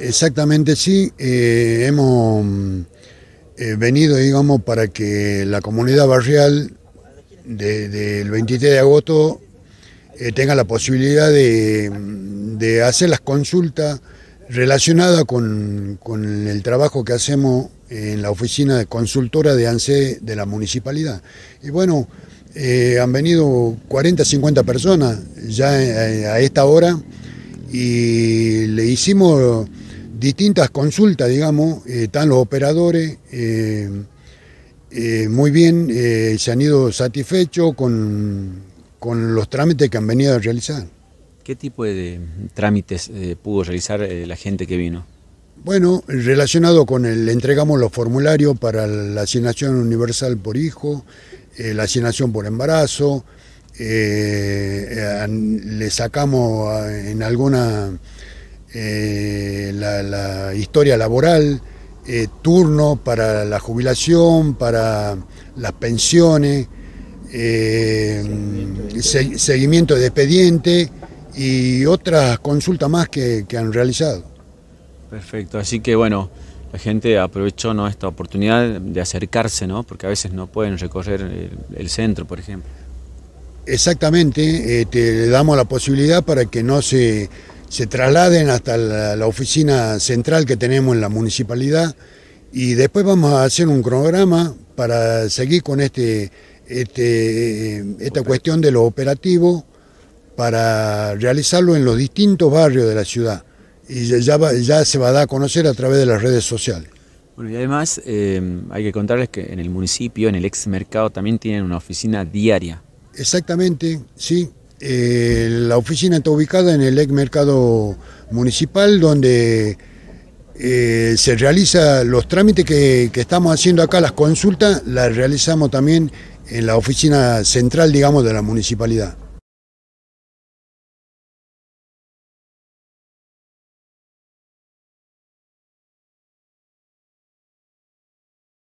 Exactamente, sí. Eh, hemos mm, eh, venido, digamos, para que la comunidad barrial del de, 23 de agosto eh, tenga la posibilidad mm, de, hacer las consultas relacionadas con, el trabajo que hacemos en la oficina de consultora de ANSE de la municipalidad. Y bueno, han venido 40, 50 personas ya a esta hora y le hicimos distintas consultas, digamos, eh, están los operadores, eh, eh, muy bien, se han ido satisfechos con, los trámites que han venido a realizar. ¿Qué tipo de trámites pudo realizar la gente que vino? Bueno, relacionado con el, entregamos los formularios para la asignación universal por hijo, la asignación por embarazo, le sacamos ah, en alguna eh, la, historia laboral, eh, turno para la jubilación, para las pensiones, eh, seguimiento, de expediente y otras consultas más que, han realizado. Perfecto, así que bueno, la gente aprovechó ¿no? esta oportunidad de acercarse, ¿no? porque a veces no pueden recorrer el, centro, por ejemplo. Exactamente, le damos la posibilidad para que no se, se trasladen hasta la, oficina central que tenemos en la municipalidad y después vamos a hacer un cronograma para seguir con este, este esta cuestión de lo operativo para realizarlo en los distintos barrios de la ciudad y ya, ya se va a dar a conocer a través de las redes sociales. Bueno, y además eh, hay que contarles que en el municipio, en el ex mercado, también tienen una oficina diaria. Exactamente, sí, eh, la oficina está ubicada en el ex mercado municipal donde eh, se realiza los trámites que, estamos haciendo acá, las consultas, las realizamos también en la oficina central, digamos, de la municipalidad.